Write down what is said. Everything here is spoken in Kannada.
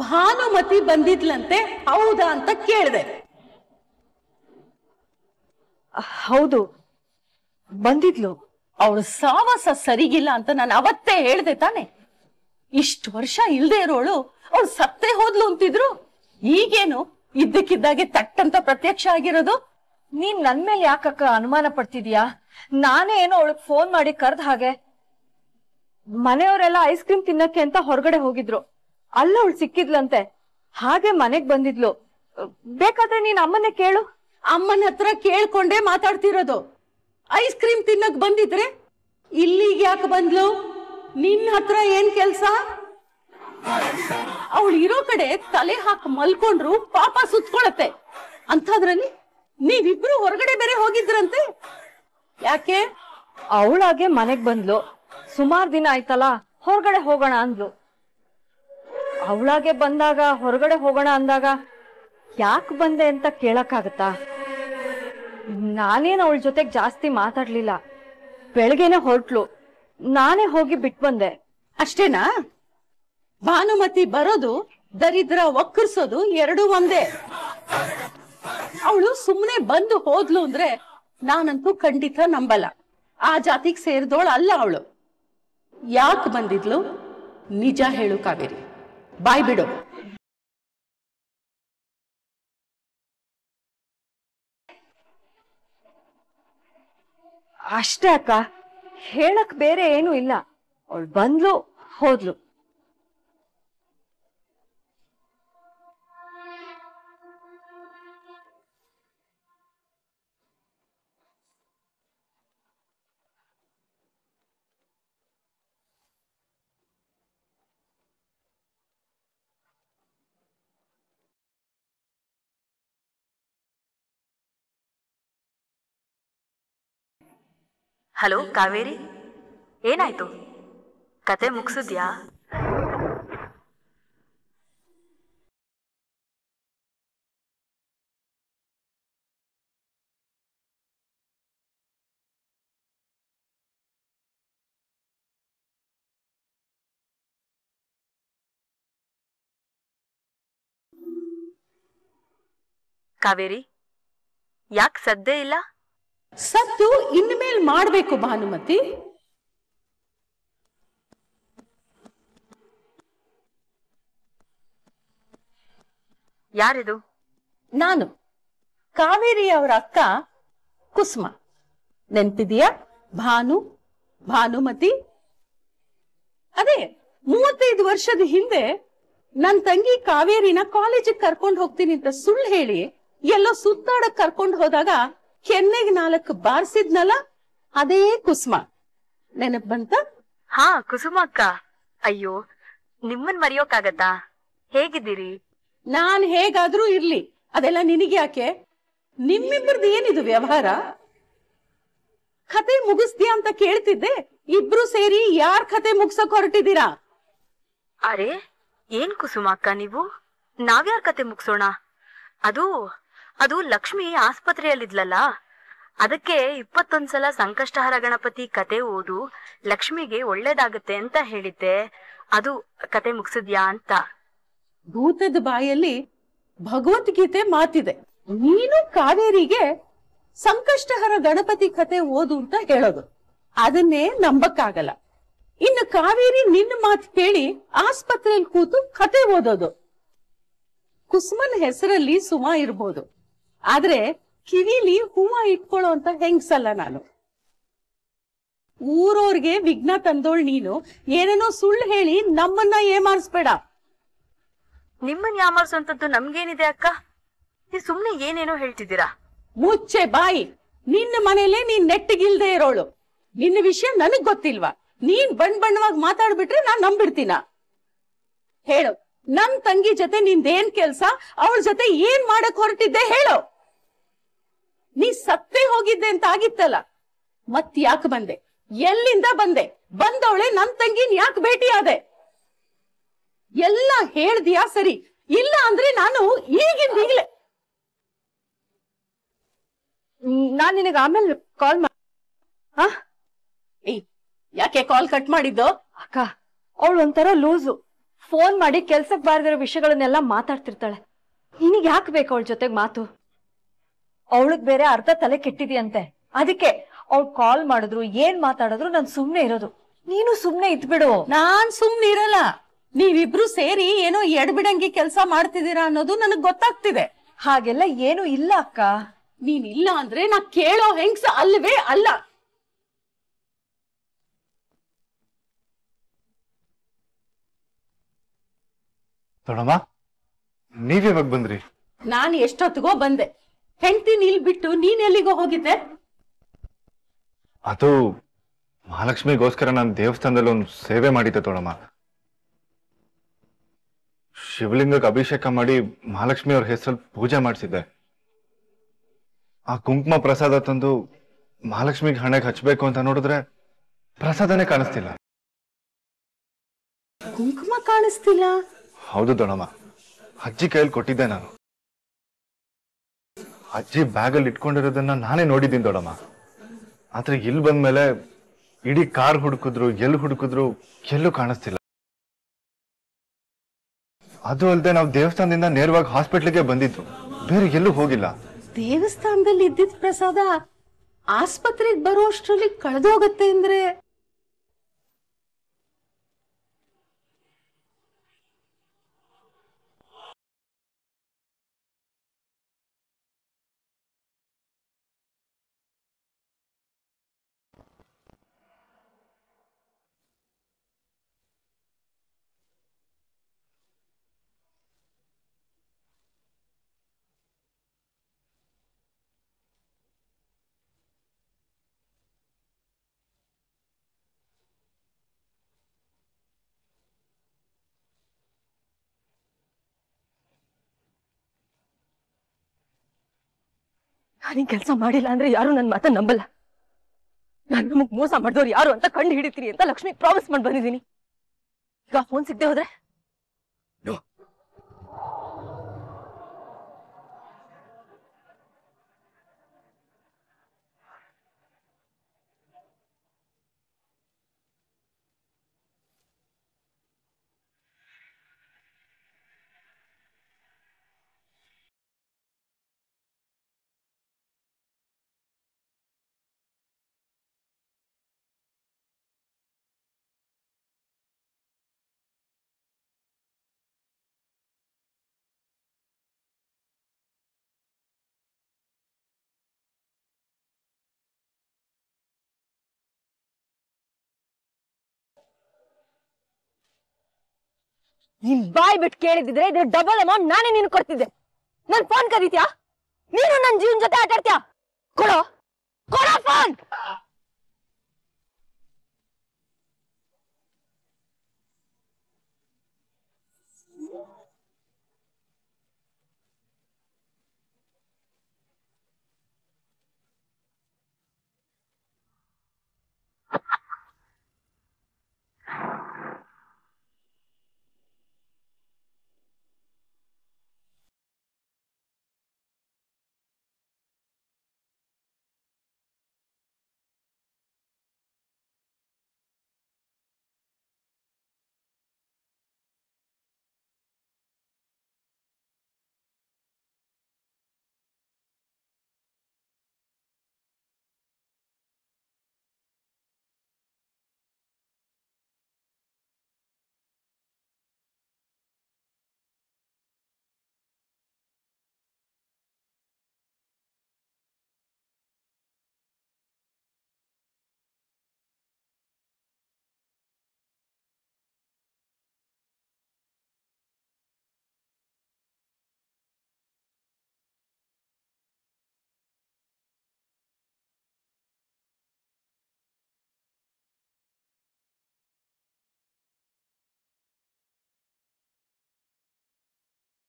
ಭಾನುಮತಿ ಬಂದಿದ್ಲಂತೆ ಹೌದಾ ಅಂತ ಕೇಳಿದೆ ಹೌದು ಬಂದಿದ್ಲು ಅವಳು ಸಾವಾಸ ಸರಿಗಿಲ್ಲ ಅಂತ ನಾನು ಅವತ್ತೇ ಹೇಳಿದೆ ತಾನೆ ಇಷ್ಟು ವರ್ಷ ಇಲ್ದೇ ಇರೋಳು ಅವಳು ಸತ್ತೇ ಹೋದ್ಲು ಅಂತಿದ್ರು ಈಗೇನು ಇದ್ದಕ್ಕಿದ್ದಾಗೆ ತಟ್ಟಂತ ಪ್ರತ್ಯಕ್ಷ ಆಗಿರೋದು ನೀನ್ ನನ್ ಮೇಲೆ ಯಾಕಕ್ಕ ಅನುಮಾನ ಪಡ್ತಿದ್ಯಾ ನಾನೇ ಏನೋ ಅವಳಗ್ ಫೋನ್ ಮಾಡಿ ಕರ್ದ ಹಾಗೆ ಮನೆಯವರೆಲ್ಲ ಐಸ್ ಕ್ರೀಮ್ ತಿನ್ನಕ್ಕೆ ಅಂತ ಹೊರಗಡೆ ಹೋಗಿದ್ರು ಅಲ್ಲ ಅವಳು ಸಿಕ್ಕಿದ್ಲಂತೆ ಹಾಗೆ ಮನೆಗ್ ಬಂದಿದ್ಲು ಬೇಕಾದ್ರೆ ನೀನ್ ಅಮ್ಮನೇ ಕೇಳು ಅಮ್ಮನ ಹತ್ರ ಕೇಳ್ಕೊಂಡೇ ಮಾತಾಡ್ತಿರೋದು ಐಸ್ ಕ್ರೀಮ್ ತಿನ್ನಕ್ ಬಂದಿದ್ರೆ ಇಲ್ಲಿಗೆ ಯಾಕೆ ಬಂದ್ಲು ನಿನ್ ಹತ್ರ ಏನ್ ಕೆಲ್ಸ ಅವಳು ಇರೋ ಕಡೆ ತಲೆ ಹಾಕಿ ಮಲ್ಕೊಂಡ್ರು ಪಾಪ ಸುತ್ಕೊಳತ್ತೆ ಅಂಥದ್ರಲ್ಲಿ ನೀವಿಬ್ರು ಹೊರಗಡೆ ಬೇರೆ ಹೋಗಿದ್ರಂತೆ ಯಾಕೆ ಅವಳಾಗೆ ಮನೆಗ್ ಬಂದ್ಲು ಸುಮಾರು ದಿನ ಆಯ್ತಲ್ಲ ಹೊರಗಡೆ ಹೋಗೋಣ ಅಂದ್ಲು ಅವಳಾಗೆ ಬಂದಾಗ ಹೊರಗಡೆ ಹೋಗೋಣ ಅಂದಾಗ ಯಾಕೆ ಬಂದೆ ಅಂತ ಕೇಳಕ್ಕಾಗತ್ತಾ ನಾನೇನು ಅವಳ ಜೊತೆಗೆ ಜಾಸ್ತಿ ಮಾತಾಡ್ಲಿಲ್ಲ ಬೆಳಗ್ಗೆನೆ ಹೊರಟ್ಲು ನಾನೇ ಹೋಗಿ ಬಿಟ್ ಬಂದೆ ಅಷ್ಟೇನಾ ಭಾನುಮತಿ ಬರೋದು ದರಿದ್ರ ಒಕ್ಕರ್ಸೋದು ಎರಡು ಒಂದೇ ಸುಮ್ಮನೆ ಬಂದು ಹೋದ್ಲು ಅಂದ್ರೆ ನಾನಂತೂ ಖಂಡಿತ ನಂಬಲ್ಲ ಆ ಜಾತಿಗೆ ಸೇರಿದವಳು ಅಲ್ಲ ಅವಳು ಯಾಕೆ ಬಂದಿದ್ಲು ನಿಜ ಹೇಳು ಕಾವೇರಿ ಬಾಯ್ ಬಿಡು ಅಷ್ಟೇ ಅಕ್ಕ ಹೇಳಕ್ ಬೇರೆ ಏನು ಇಲ್ಲ ಅವಳು ಬಂದ್ಲು ಹೋದ್ಲು ಹಲೋ ಕಾವೇರಿ ಏನಾಯ್ತು ಕತೆ ಮುಗಿಸಿದ್ಯಾ ಕಾವೇರಿ ಯಾಕೆ ಸದ್ದೇ ಇಲ್ಲ ಸತ್ತು ಇನ್ಮೇಲ್ ಮಾಡಬೇಕು ಭಾನುಮತಿ ಯಾರಿದು ನಾನು ಕಾವೇರಿ ಅವರ ಅಕ್ಕ ಕುಸುಮ ನೆನ್ಪಿದೀಯಾ ಭಾನು ಭಾನುಮತಿ ಅದೇ ಮೂವತ್ತೈದು ವರ್ಷದ ಹಿಂದೆ ನನ್ ತಂಗಿ ಕಾವೇರಿನ ಕಾಲೇಜಿಗೆ ಕರ್ಕೊಂಡು ಹೋಗ್ತೀನಿ ಅಂತ ಸುಳ್ಳು ಹೇಳಿ ಎಲ್ಲೋ ಸುತ್ತಾಡಕ್ ಕರ್ಕೊಂಡು ಹೋದಾಗ ಕೆನ್ನೆಗೆ ನಾಲ್ಕು ಬಾರ್ಸಿದ್ನಲ್ಲ ಅದೇ ಕುಸುಮ ನೆನಪ್ ಬಂತ ಹಾ ಕುಸುಮ ಅಕ್ಕ ಅಯ್ಯೋ ನಿಮ್ಮನ್ ಮರೆಯೋಕ್ಕಾಗತ್ತಾ ಹೇಗಿದ್ದೀರಿ ನಾನ್ ಹೇಗಾದ್ರೂ ಇರ್ಲಿ ಅದೆಲ್ಲ ಯಾಕೆ ನಿಮ್ಮಿಬ್ಬರದ್ ಏನಿದು ವ್ಯವಹಾರ ಕತೆ ಮುಗಿಸ್ತೀಯ ಅಂತ ಕೇಳ್ತಿದ್ದೆ ಇಬ್ರು ಸೇರಿ ಯಾರ್ ಕತೆ ಮುಗಿಸಕ್ ಹೊರಟಿದ್ದೀರಾ ಅರೆ ಏನ್ ಕುಸುಮ ಅಕ್ಕ ನೀವು ನಾವ್ಯಾರ ಕತೆ ಮುಗಿಸೋಣ ಅದು ಅದು ಲಕ್ಷ್ಮಿ ಆಸ್ಪತ್ರೆಯಲ್ಲಿದ್ಲಲ್ಲ ಅದಕ್ಕೆ ಇಪ್ಪತ್ತೊಂದ್ಸಲ ಸಂಕಷ್ಟಹರ ಗಣಪತಿ ಕತೆ ಓದು ಲಕ್ಷ್ಮಿಗೆ ಒಳ್ಳೇದಾಗುತ್ತೆ ಅಂತ ಹೇಳಿದ್ದೆ ಅದು ಕತೆ ಮುಗಿಸಿದ್ಯಾ ಅಂತ ಭೂತದ ಬಾಯಲ್ಲಿ ಭಗವದ್ಗೀತೆ ಮಾತಿದೆ ನೀನು ಕಾವೇರಿಗೆ ಸಂಕಷ್ಟಹರ ಗಣಪತಿ ಕತೆ ಓದು ಅಂತ ಹೇಳೋದು ಅದನ್ನೇ ನಂಬಕ್ಕಾಗಲ್ಲ ಇನ್ನು ಕಾವೇರಿ ನಿನ್ನ ಮಾತು ಕೇಳಿ ಆಸ್ಪತ್ರೆಯಲ್ಲಿ ಕೂತು ಕತೆ ಓದೋದು ಕುಸುಮನ್ ಹೆಸರಲ್ಲಿ ಸುಮಾ ಇರ್ಬೋದು ಆದ್ರೆ ಕಿವಿಲಿ ಹೂವ ಇಟ್ಕೊಳ್ಳೋ ಅಂತ ಹೆಂಗ್ಸಲ್ಲ ನಾನು ಊರವ್ರಿಗೆ ವಿಘ್ನ ತಂದೋಳ್ ನೀನು ಏನೇನೋ ಸುಳ್ಳು ಹೇಳಿ ನಮ್ಮನ್ನ ಏಮಾರಿಸ್ಬೇಡ ನಿಮ್ಮನ್ ಯಾಮಾರಿಸುವಂತದ್ದು ನಮ್ಗೇನಿದೆ ಅಕ್ಕ ನೀವು ಸುಮ್ನೆ ಏನೇನೋ ಹೇಳ್ತಿದ್ದೀರಾ ಮುಚ್ಚೆ ಬಾಯಿ ನಿನ್ನ ಮನೇಲೆ ನೀನ್ ನೆಟ್ಟಿಗಿಲ್ದೆ ಇರೋಳು ನಿನ್ನ ವಿಷಯ ನನಗ್ ಗೊತ್ತಿಲ್ವಾ ನೀನ್ ಬಣ್ಣ ಬಣ್ಣವಾಗಿ ಮಾತಾಡ್ಬಿಟ್ರೆ ನಾನ್ ನಂಬಿಡ್ತೀನ ಹೇಳು ನನ್ ತಂಗಿ ಜೊತೆ ನಿಂದೇನ್ ಕೆಲ್ಸ ಅವಳ ಜೊತೆ ಏನ್ ಮಾಡಕ್ ಹೊರಟಿದ್ದೆ ಹೇಳು ನೀ ಸತ್ತೇ ಹೋಗಿದ್ದೆ ಅಂತ ಆಗಿತ್ತಲ್ಲ ಮತ್ ಯಾಕೆ ಬಂದೆ ಎಲ್ಲಿಂದ ಬಂದೆ ಬಂದವಳೆ ನನ್ ತಂಗಿ ಯಾಕೆ ಭೇಟಿ ಆದೆ ಎಲ್ಲ ಹೇಳ್ದಿಯಾ ಸರಿ ಇಲ್ಲ ಅಂದ್ರೆ ನಾನು ಈಗಿಂದ ಈಗಲೇ ನಾನ್ ನಿನಗ ಆಮೇಲೆ ಕಾಲ್ ಏಯ್ ಯಾಕೆ ಕಾಲ್ ಕಟ್ ಮಾಡಿದ್ದು ಅಕ್ಕ ಅವಳು ಒಂಥರ ಲೂಸು ಫೋನ್ ಮಾಡಿ ಕೆಲ್ಸಕ್ ಬಾರದಿರೋ ವಿಷಯಗಳನ್ನೆಲ್ಲ ಮಾತಾಡ್ತಿರ್ತಾಳೆ ನಿನಗ್ ಯಾಕೆ ಬೇಕು ಅವಳ ಜೊತೆಗ್ ಮಾತು ಅವಳಗ್ ಬೇರೆ ಅರ್ಧ ತಲೆ ಕೆಟ್ಟಿದ್ಯಂತೆ ಅದಕ್ಕೆ ಅವ್ಳು ಕಾಲ್ ಮಾಡಿದ್ರು ಏನ್ ಮಾತಾಡಿದ್ರು ನಾನ್ ಸುಮ್ನೆ ಇರೋದು ನೀನು ಸುಮ್ನೆ ಇದ್ಬಿಡು ನಾನ್ ಸುಮ್ನೆ ಇರಲ್ಲ ನೀವಿಬ್ರು ಸೇರಿ ಏನೋ ಎಡ್ಬಿಡಂಗಿ ಕೆಲಸ ಮಾಡ್ತಿದ್ದೀರಾ ಅನ್ನೋದು ನನಗ್ ಗೊತ್ತಾಗ್ತಿದೆ ಹಾಗೆಲ್ಲ ಏನು ಇಲ್ಲ ಅಕ್ಕ ನೀನ್ ಇಲ್ಲ ಅಂದ್ರೆ ನಾ ಕೇಳೋ ಹೆಂಗ್ಸ ಅಲ್ವೇ ಅಲ್ಲ ನೀವ್ ಬಂದ್ರಿ ನಾನು ಎಷ್ಟೊತ್ತಿಗೋ ಬಂದೆ ಹೆಂಡತಿ ನಿಲ್ಬಿಟ್ಟು ಬಿಟ್ಟು ನೀನ್ ಎಲ್ಲಿಗೋ ಹೋಗಿದ್ದೆ ಅದು ಮಹಾಲಕ್ಷ್ಮಿಗೋಸ್ಕರ ನಾನು ದೇವಸ್ಥಾನದಲ್ಲಿ ಒಂದು ಸೇವೆ ಮಾಡಿದ್ದೆ ತೋಳಮ್ಮ ಶಿವಲಿಂಗಕ್ಕೆ ಅಭಿಷೇಕ ಮಾಡಿ ಮಹಾಲಕ್ಷ್ಮಿ ಅವ್ರ ಹೆಸರಲ್ಲಿ ಪೂಜೆ ಮಾಡಿಸಿದ್ದೆ ಆ ಕುಂಕುಮ ಪ್ರಸಾದ ತಂದು ಮಹಾಲಕ್ಷ್ಮಿಗೆ ಹಣೆಗೆ ಹಚ್ಚಬೇಕು ಅಂತ ನೋಡಿದ್ರೆ ಪ್ರಸಾದನೇ ಕಾಣಿಸ್ತಿಲ್ಲ ಕುಂಕುಮ ಕಾಣಿಸ್ತಿಲ್ಲ ಹೌದು ದೊಣಮ್ಮ ಅಜ್ಜಿ ಕೈಯಲ್ಲಿ ಕೊಟ್ಟಿದ್ದೆ ನಾನು ಅಜ್ಜಿ ಬ್ಯಾಗಲ್ಲಿ ಇಟ್ಕೊಂಡಿರೋದನ್ನ ನಾನೇ ನೋಡಿದ್ದೀನಿ ದೊಡಮ್ಮ ಆದ್ರೆ ಇಲ್ಲಿ ಬಂದ್ಮೇಲೆ ಇಡೀ ಕಾರ್ ಹುಡುಕಿದ್ರು ಎಲ್ಲಿ ಹುಡುಕಿದ್ರು ಎಲ್ಲೂ ಕಾಣಿಸ್ತಿಲ್ಲ ಅದು ಅಲ್ಲದೆ ನಾವು ದೇವಸ್ಥಾನದಿಂದ ನೇರವಾಗಿ ಹಾಸ್ಪಿಟ್ಲಿಗೆ ಬಂದಿದ್ದು ಬೇರೆ ಎಲ್ಲೂ ಹೋಗಿಲ್ಲ ದೇವಸ್ಥಾನದಲ್ಲಿ ಇದ್ದಿದ್ದ ಪ್ರಸಾದ ಆಸ್ಪತ್ರೆಗೆ ಬರುವಷ್ಟರಲ್ಲಿ ಕಳೆದೋಗತ್ತೆ ಅಂದ್ರೆ ನಾನು ಕೆಲಸ ಮಾಡಿಲ್ಲ ಅಂದ್ರೆ ಯಾರು ನನ್ನ ಮಾತ ನಂಬಲ್ಲ ನಾನು ನಮಗ್ ಮೋಸ ಮಾಡಿದವ್ರು ಯಾರು ಅಂತ ಕಂಡು ಹಿಡಿತೀರಿ ಅಂತ ಲಕ್ಷ್ಮಿ ಪ್ರಾಮಿಸ್ ಮಾಡಿ ಬಂದಿದ್ದೀನಿ ಈಗ ಫೋನ್ ಸಿಗದೆ ಹೋದ್ರೆ ನಿನ್ ಬಾಯ್ ಬಿಟ್ಟು ಕೇಳಿದ್ರೆ ಇದ್ರ ಡಬಲ್ ಅಮೌಂಟ್ ನಾನೇ ನೀನು ಕೊಡ್ತಿದ್ದೆ ನನ್ ಫೋನ್ ಕರೀತ್ಯಾ ನೀನು ನನ್ ಜೀವನ್ ಜೊತೆ ಆಟಾಡ್ತಿಯಾ ಕೊಡೋ ಕೊಡೋ ಫೋನ್